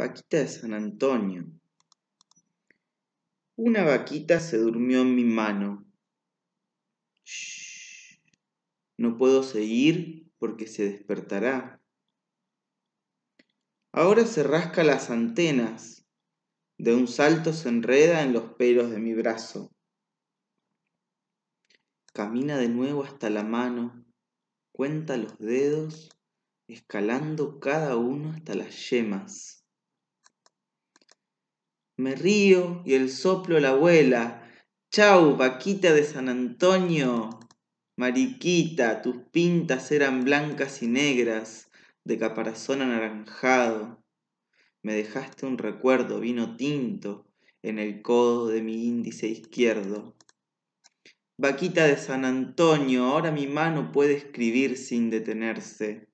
Vaquita de San Antonio. Una vaquita se durmió en mi mano. No puedo seguir porque se despertará. Ahora se rasca las antenas. De un salto se enreda en los pelos de mi brazo. Camina de nuevo hasta la mano. Cuenta los dedos, escalando cada uno hasta las yemas. Me río y el soplo la abuela. Chau, vaquita de San Antonio. Mariquita, tus pintas eran blancas y negras, de caparazón anaranjado. Me dejaste un recuerdo vino tinto en el codo de mi índice izquierdo. Vaquita de San Antonio, ahora mi mano puede escribir sin detenerse.